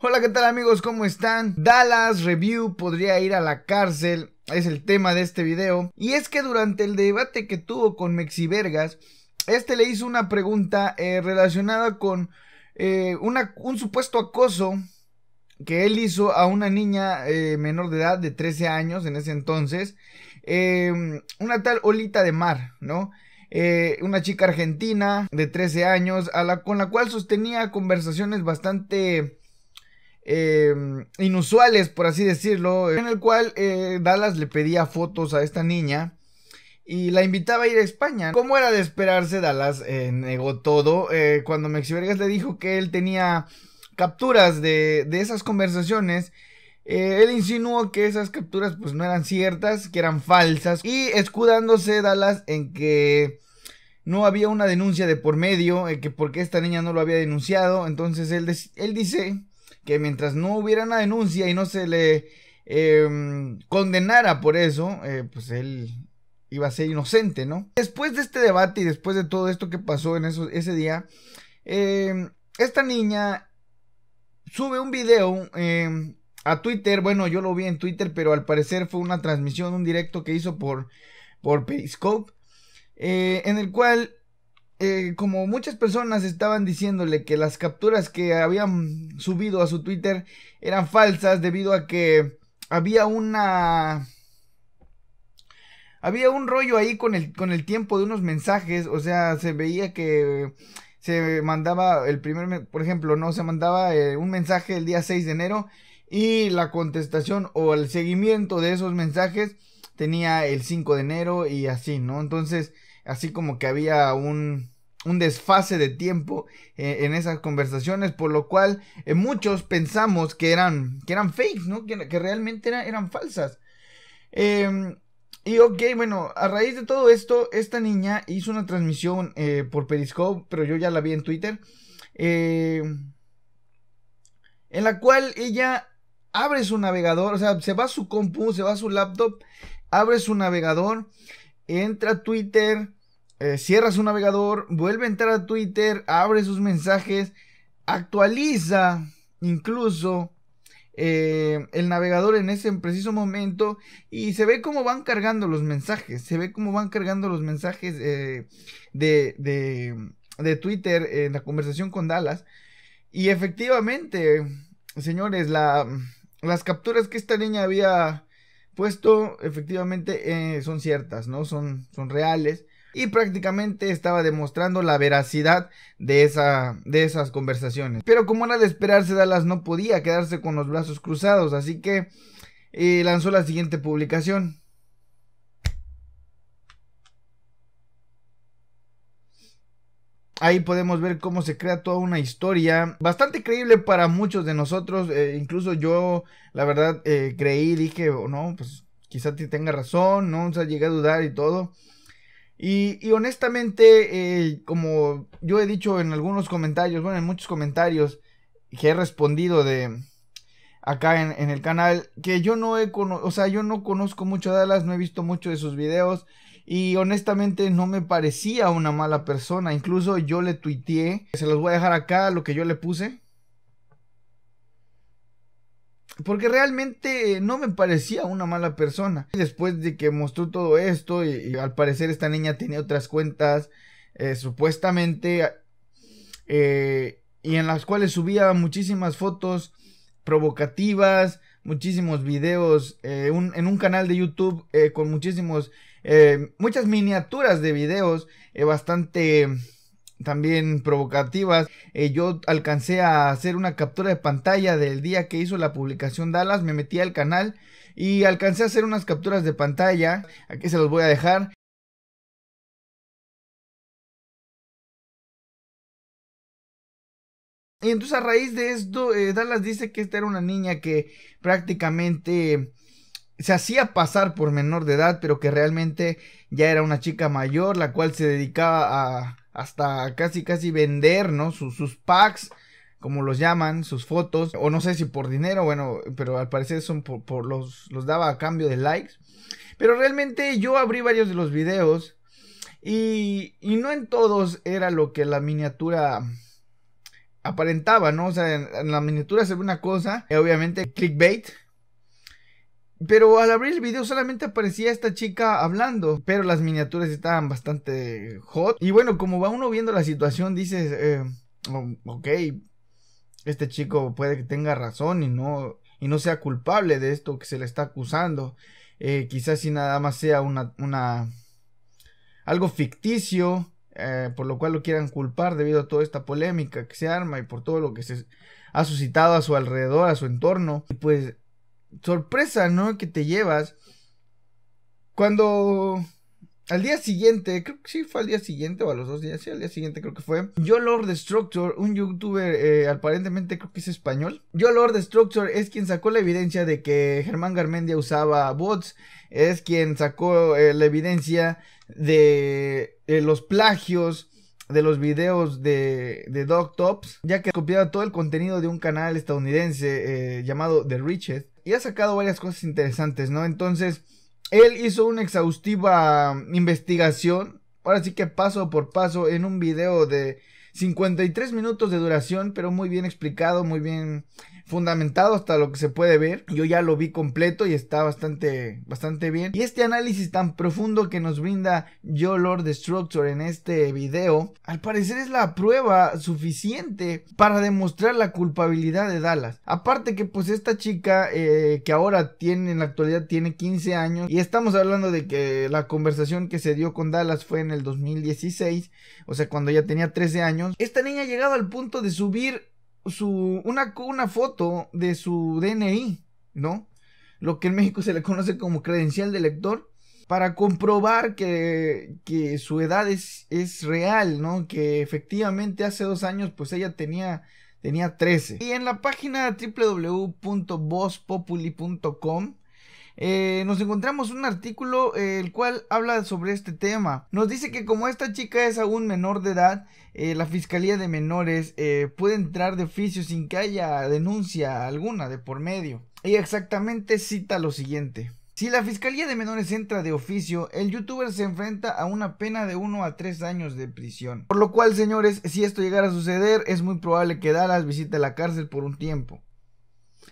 Hola, ¿qué tal amigos? ¿Cómo están? Dallas Review podría ir a la cárcel, es el tema de este video. Y es que durante el debate que tuvo con Mexi Vergas este le hizo una pregunta eh, relacionada con eh, un supuesto acoso que él hizo a una niña eh, menor de edad de 13 años en ese entonces, em, una tal Olita de Mar, ¿no? una chica argentina de 13 años con la cual sostenía conversaciones bastante Em, inusuales, por así decirlo, en el cual eh, Dallas le pedía fotos a esta niña y la invitaba a ir a España. Como era de esperarse, Dallas eh, negó todo. Eh, cuando Mexi Vergas le dijo que él tenía capturas de, esas conversaciones, él insinuó que esas capturas pues no eran ciertas, que eran falsas. Y escudándose Dallas en que no había una denuncia de por medio, que porque esta niña no lo había denunciado. Entonces él, él dice que mientras no hubiera una denuncia y no se le em, condenara por eso, eh, pues él iba a ser inocente, ¿no? Después de este debate y después de todo esto que pasó en ese día, em, esta niña sube un video em, a Twitter, bueno, yo lo vi en Twitter, pero al parecer fue una transmisión, un directo que hizo por, por Periscope, eh, en el cual eh, como muchas personas estaban diciéndole que las capturas que habían subido a su Twitter eran falsas debido a que había una... Había un rollo ahí con el, con el tiempo de unos mensajes, o sea, se veía que se mandaba el primer, por ejemplo, no, se mandaba eh, un mensaje el día 6 de enero y la contestación o el seguimiento de esos mensajes tenía el 5 de enero y así, ¿no? Entonces, así como que había un, desfase de tiempo eh, en esas conversaciones, por lo cual eh, muchos pensamos que eran, que eran fakes, ¿no? Que, que realmente eran falsas. Em, y ok, bueno, a raíz de todo esto, esta niña hizo una transmisión eh, por Periscope, pero yo ya la vi en Twitter, en la cual ella abre su navegador, o sea, se va a su compu, se va a su laptop, abre su navegador, entra a Twitter, eh, cierra su navegador, vuelve a entrar a Twitter, abre sus mensajes, actualiza incluso eh, el navegador en ese preciso momento y se ve cómo van cargando los mensajes, se ve cómo van cargando los mensajes eh, de, de, Twitter en la conversación con Dallas. Y efectivamente, señores, las capturas que esta niña había puesto, efectivamente, son ciertas, ¿no? Son, son reales y prácticamente estaba demostrando la veracidad de, esa, de esas conversaciones. Pero como era de esperarse, Dallas no podía quedarse con los brazos cruzados, así que eh, lanzó la siguiente publicación. Ahí podemos ver cómo se crea toda una historia bastante creíble para muchos de nosotros. Eh, incluso yo, la verdad, eh, creí, dije, oh, no, pues quizá tenga razón, no, se sea, a dudar y todo. Y, honestamente, eh, como yo he dicho en algunos comentarios, bueno, en muchos comentarios que he respondido de acá en, el canal, que yo no he o sea, yo no conozco mucho a Dallas, no he visto mucho de sus videos y honestamente no me parecía una mala persona, incluso yo le tuiteé, se los voy a dejar acá lo que yo le puse porque realmente eh, no me parecía una mala persona. Después de que mostró todo esto y, al parecer esta niña tenía otras cuentas eh, supuestamente eh, y en las cuales subía muchísimas fotos provocativas, muchísimos videos en un canal de YouTube con muchísimos muchas miniaturas de videos bastante también provocativas. Eh, yo alcancé a hacer una captura de pantalla del día que hizo la publicación Dallas, me metí al canal y alcancé a hacer unas capturas de pantalla. Aquí se los voy a dejar. Y entonces a raíz de esto, eh, Dallas dice que esta era una niña que prácticamente se hacía pasar por menor de edad, pero que realmente ya era una chica mayor, la cual se dedicaba a hasta casi casi vender, ¿no? Sus, packs, como los llaman, sus fotos, o no sé si por dinero, bueno, pero al parecer son por, los, los daba a cambio de likes. Pero realmente yo abrí varios de los videos y, y no en todos era lo que la miniatura aparentaba, ¿no? O sea, en, la miniatura se ve una cosa, eh, obviamente clickbait, pero al abrir el video solamente aparecía esta chica hablando, pero las miniaturas estaban bastante hot. Y bueno, como va uno viendo la situación, dices, eh, ok, este chico puede que tenga razón y no, y no sea culpable de esto que se le está acusando. Eh, quizás si nada más sea una, una algo ficticio, eh, por lo cual lo quieran culpar debido a toda esta polémica que se arma y por todo lo que se ha suscitado a su alrededor, a su entorno. Y pues sorpresa, ¿no? Que te llevas. Cuando al día siguiente, creo que sí fue al día siguiente o a los dos días, sí, al día siguiente creo que fue. Yo Lord Destructor, un youtuber eh, aparentemente creo que es español. Yo Lord Destructor es quien sacó la evidencia de que Germán Garmendia usaba bots. Es quien sacó eh, la evidencia de eh, los plagios de los videos de, de Tops, ya que copiaba todo el contenido de un canal estadounidense llamado The Richest y ha sacado varias cosas interesantes, ¿no? Entonces, él hizo una exhaustiva investigación, ahora sí que paso por paso, en un video de 53 minutos de duración, pero muy bien explicado, muy bien fundamentado hasta lo que se puede ver. Yo ya lo vi completo y está bastante, bastante bien. Y este análisis tan profundo que nos brinda Yo Lord Destructor en este video, al parecer es la prueba suficiente para demostrar la culpabilidad de Dallas. Aparte que pues esta chica eh, que ahora tiene, en la actualidad tiene 15 años y estamos hablando de que la conversación que se dio con Dallas fue en el 2016, o sea cuando ya tenía 13 años, esta niña ha llegado al punto de subir una, una foto de su DNI, ¿no? Lo que en México se le conoce como credencial de lector, para comprobar que, que su edad es, es real, ¿no? Que efectivamente hace dos años pues ella tenía tenía 13. Y en la página www.vospopuli.com eh, nos encontramos un artículo eh, el cual habla sobre este tema. Nos dice que como esta chica es aún menor de edad, eh, la Fiscalía de Menores puede entrar de oficio sin que haya denuncia alguna de por medio. Y exactamente cita lo siguiente. Si la Fiscalía de Menores entra de oficio, el youtuber se enfrenta a una pena de 1 a 3 años de prisión. Por lo cual, señores, si esto llegara a suceder, es muy probable que Dallas visite la cárcel por un tiempo.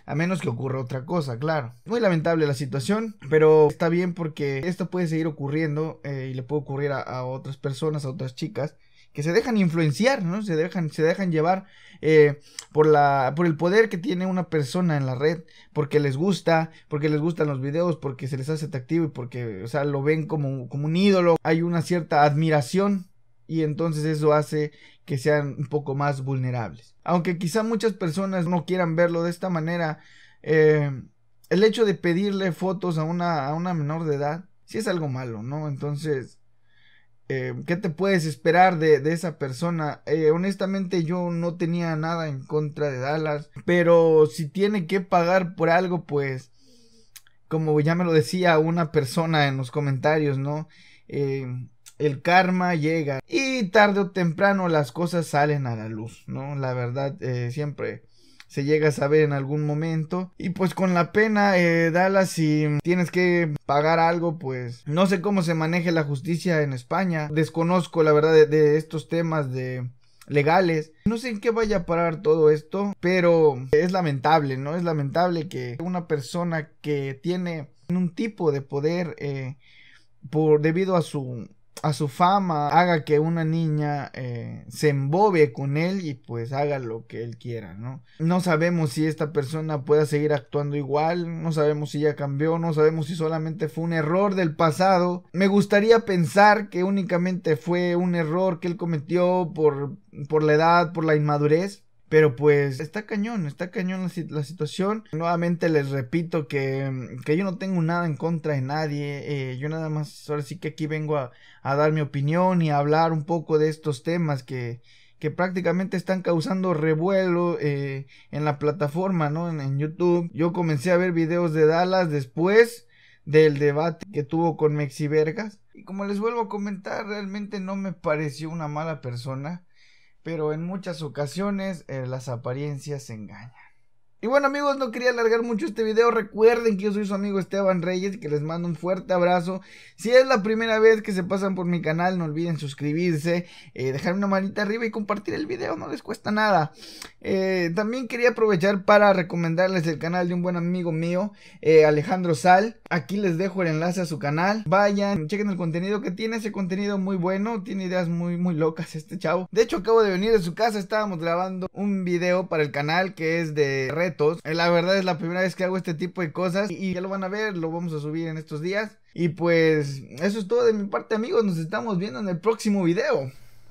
A menos que ocurra otra cosa, claro. Muy lamentable la situación, pero está bien porque esto puede seguir ocurriendo eh, y le puede ocurrir a, otras personas, a otras chicas, que se dejan influenciar, ¿no? Se dejan, se dejan llevar eh, por, la, por el poder que tiene una persona en la red, porque les gusta, porque les gustan los videos, porque se les hace atractivo y porque, o sea, lo ven como, como un ídolo. Hay una cierta admiración y entonces eso hace que sean un poco más vulnerables. Aunque quizá muchas personas no quieran verlo de esta manera, eh, el hecho de pedirle fotos a una, a una menor de edad, Si es algo malo, ¿no? Entonces, eh, ¿qué te puedes esperar de, esa persona? Eh, honestamente yo no tenía nada en contra de Dallas, pero si tiene que pagar por algo, pues, como ya me lo decía una persona en los comentarios, ¿no? el karma llega y tarde o temprano las cosas salen a la luz, ¿no? La verdad, eh, siempre se llega a saber en algún momento. Y pues con la pena, eh, dala si tienes que pagar algo, pues no sé cómo se maneje la justicia en España. Desconozco la verdad de, estos temas de legales. No sé en qué vaya a parar todo esto, pero es lamentable, ¿no? Es lamentable que una persona que tiene un tipo de poder eh, por debido a su a su fama haga que una niña eh, se embobe con él y pues haga lo que él quiera, ¿no? No sabemos si esta persona pueda seguir actuando igual, no sabemos si ya cambió, no sabemos si solamente fue un error del pasado. Me gustaría pensar que únicamente fue un error que él cometió por, por la edad, por la inmadurez. Pero pues está cañón, está cañón la, situación. Nuevamente les repito mm, que, yo no tengo nada en contra de nadie. Eh, yo nada más, ahora sí que aquí vengo a, dar mi opinión y a hablar un poco de estos temas que, que prácticamente están causando revuelo eh, en la plataforma, ¿no? En, YouTube. Yo comencé a ver videos de Dallas después del debate que tuvo con Vergas Y como les vuelvo a comentar, realmente no me pareció una mala persona pero en muchas ocasiones eh, las apariencias engañan. Y bueno amigos, no quería alargar mucho este video, recuerden que yo soy su amigo Esteban Reyes y que les mando un fuerte abrazo. Si es la primera vez que se pasan por mi canal, no olviden suscribirse, eh, dejar una manita arriba y compartir el video, no les cuesta nada. Eh, también quería aprovechar para recomendarles el canal de un buen amigo mío, eh, Alejandro Sal. Aquí les dejo el enlace a su canal. Vayan, chequen el contenido que tiene. Ese contenido muy bueno. Tiene ideas muy, muy locas este chavo. De hecho, acabo de venir de su casa. Estábamos grabando un video para el canal que es de retos. Eh, la verdad es la primera vez que hago este tipo de cosas. Y ya lo van a ver. Lo vamos a subir en estos días. Y pues eso es todo de mi parte amigos. Nos estamos viendo en el próximo video.